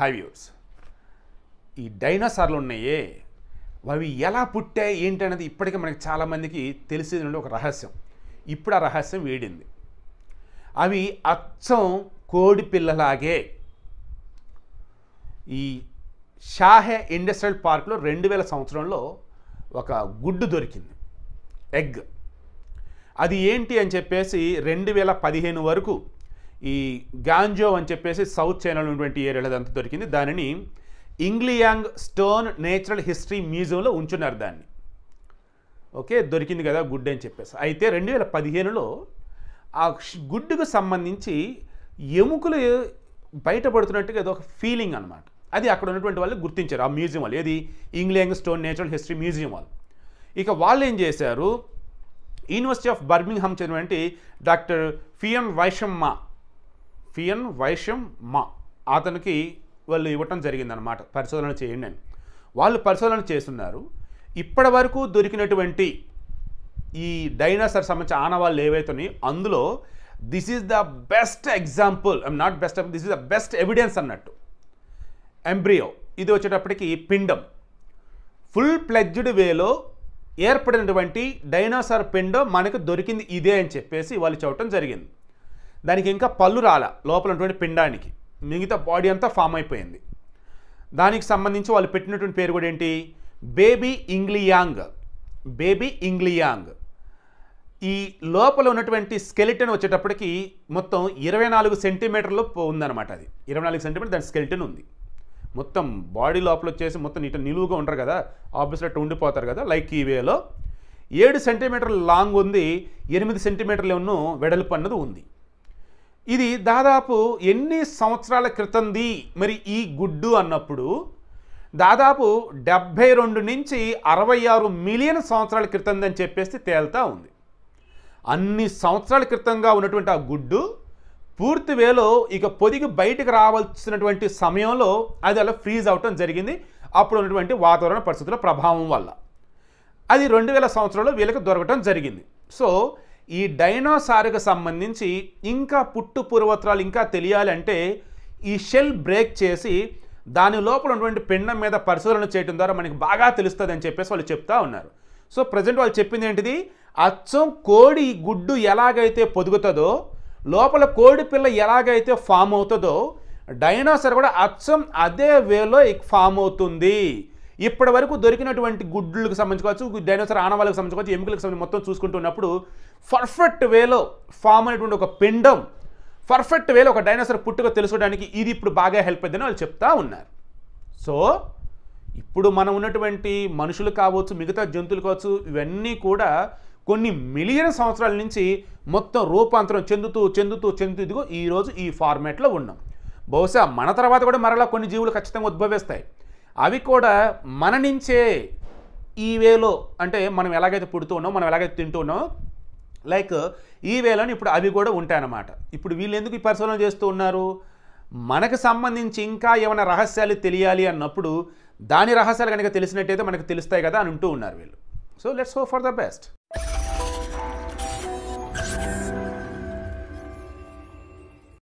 high views ఈ డైనోసార్లు ఉన్నాయే అవి ఎలా పుట్టాయి ఏంటనేది ఇప్పటికే మనకి చాలామందికి తెలిసి ఒక రహస్యం ఇప్పుడు ఆ రహస్యం వేడింది అవి అచ్చం కోడి పిల్లలాగే ఈ షాహే ఇండస్ట్రియల్ పార్క్లో రెండు వేల సంవత్సరంలో ఒక గుడ్డు దొరికింది ఎగ్ అది ఏంటి అని చెప్పేసి రెండు వేల పదిహేను వరకు ఈ గాంజో అని చెప్పేసి సౌత్ చైనాలో ఉన్నటువంటి ఏరియాలో అంతా దొరికింది దానిని ఇంగ్లియాంగ్ స్టోన్ నేచురల్ హిస్టరీ మ్యూజియంలో ఉంచున్నారు దాన్ని ఓకే దొరికింది కదా గుడ్ అని చెప్పేసి అయితే రెండు వేల పదిహేనులో ఆ గుడ్డుకు సంబంధించి ఎముకలు బయటపడుతున్నట్టుగా అది ఒక ఫీలింగ్ అనమాట అది అక్కడ ఉన్నటువంటి వాళ్ళు గుర్తించారు ఆ మ్యూజియం వాళ్ళు ఏది ఇంగ్లియాంగ్ స్టోన్ నేచురల్ హిస్టరీ మ్యూజియం వాళ్ళు ఇక వాళ్ళు ఏం చేశారు యూనివర్సిటీ ఆఫ్ బర్మింగ్హామ్ చెందినటువంటి డాక్టర్ ఫిఎం వైషమ్మ ఫియన్ వైశ్యం మా అతనికి వాళ్ళు ఇవ్వటం జరిగిందనమాట పరిశోధన చేయండి అని వాళ్ళు పరిశోధన చేస్తున్నారు ఇప్పటి వరకు దొరికినటువంటి ఈ డైనోసార్ సంబంధించిన ఆనవాళ్ళు ఏవైతే అందులో this is the best example I'm not best this is the best evidence అన్నట్టు ఎంబ్రియో ఇది వచ్చేటప్పటికి పిండం ఫుల్ ప్లెజ్డ్ వేలో ఏర్పడినటువంటి డైనోసార్ పిండం మనకు దొరికింది ఇదే అని చెప్పేసి వాళ్ళు చెప్పడం జరిగింది దానికి ఇంకా పళ్ళు రాల లోపల ఉన్నటువంటి పిండానికి మిగతా బాడీ అంతా ఫామ్ అయిపోయింది దానికి సంబంధించి వాళ్ళు పెట్టినటువంటి పేరు కూడా ఏంటి బేబీ ఇంగ్లియాంగ్ బేబీ ఇంగ్లియాంగ్ ఈ లోపల ఉన్నటువంటి స్కెలిటన్ వచ్చేటప్పటికి మొత్తం ఇరవై నాలుగు సెంటీమీటర్లు ఉందన్నమాట అది ఇరవై నాలుగు సెంటీమీటర్ దాని స్కెలిటన్ ఉంది మొత్తం బాడీ లోపల వచ్చేసి మొత్తం నీట నిలువుగా ఉంటారు కదా ఆబ్వియస్లీ అటు ఉండిపోతారు కదా లైక్ ఈ వేలో ఏడు సెంటీమీటర్లు లాంగ్ ఉంది ఎనిమిది సెంటీమీటర్లు ఏమన్నా వెడల్పు అన్నది ఉంది ఇది దాదాపు ఎన్ని సంవత్సరాల క్రితంది మరి ఈ గుడ్డు అన్నప్పుడు దాదాపు డెబ్భై రెండు నుంచి అరవై ఆరు మిలియన్ సంవత్సరాల క్రితందని చెప్పేసి తేల్తా ఉంది అన్ని సంవత్సరాల క్రితంగా ఉన్నటువంటి ఆ గుడ్డు పూర్తి వేలో ఇక పొదిగి బయటకు రావాల్సినటువంటి సమయంలో అది అలా ఫ్రీజ్ అవటం జరిగింది అప్పుడు ఉన్నటువంటి వాతావరణ పరిస్థితుల ప్రభావం వల్ల అది రెండు వేల సంవత్సరంలో వీళ్ళకి దొరకటం జరిగింది సో ఈ డైనోసార్కు సంబంధించి ఇంకా పుట్టు పూర్వత్రాలు ఇంకా తెలియాలంటే ఈ షెల్ బ్రేక్ చేసి దాని లోపల ఉన్నటువంటి పిండం మీద పరిశోధన చేయడం ద్వారా మనకి బాగా తెలుస్తుంది అని చెప్పేసి వాళ్ళు చెప్తా ఉన్నారు సో ప్రజెంట్ వాళ్ళు చెప్పింది ఏంటిది అచ్చం కోడి గుడ్డు ఎలాగైతే పొదుగుతుందో లోపల కోడి పిల్ల ఎలాగైతే ఫామ్ అవుతుందో డైనోసార్ కూడా అచ్చం అదే వేలో ఫామ్ అవుతుంది ఇప్పటి వరకు దొరికినటువంటి గుడ్లకు సంబంధించుకోవచ్చు డైనోసార్ ఆనవాళ్ళకు సంబంధించుకోవచ్చు ఎముకలకు సంబంధించి మొత్తం చూసుకుంటున్నప్పుడు పర్ఫెక్ట్ వేలో ఫామ్ అయినటువంటి ఒక పిండం పర్ఫెక్ట్ వేలో ఒక డైనోసార్ పుట్టుక తెలుసుకోవడానికి ఇది ఇప్పుడు బాగా హెల్ప్ అయిందని వాళ్ళు చెప్తా ఉన్నారు సో ఇప్పుడు మనం ఉన్నటువంటి మనుషులు కావచ్చు మిగతా జంతువులు కావచ్చు ఇవన్నీ కూడా కొన్ని మిలియన్ సంవత్సరాల నుంచి మొత్తం రూపాంతరం చెందుతూ చెందుతూ చెందుతూ ఇదిగో ఈరోజు ఈ ఫార్మాట్లో ఉన్నాం బహుశా మన తర్వాత కూడా మరలా కొన్ని జీవులు ఖచ్చితంగా ఉద్భవిస్తాయి అవి కూడా మన నుంచే ఈ వేలో అంటే మనం ఎలాగైతే పుడుతున్నాం మనం ఎలాగైతే తింటున్నాం లైక్ ఈ వేలోని ఇప్పుడు అవి కూడా ఉంటాయన్నమాట ఇప్పుడు వీళ్ళు ఎందుకు ఈ పరిశోధన చేస్తూ ఉన్నారు మనకు సంబంధించి ఇంకా ఏమైనా రహస్యాలు తెలియాలి అన్నప్పుడు దాని రహస్యాలు కనుక తెలిసినట్టయితే మనకు తెలుస్తాయి కదా అని ఉంటూ ఉన్నారు వీళ్ళు so let's hope for the best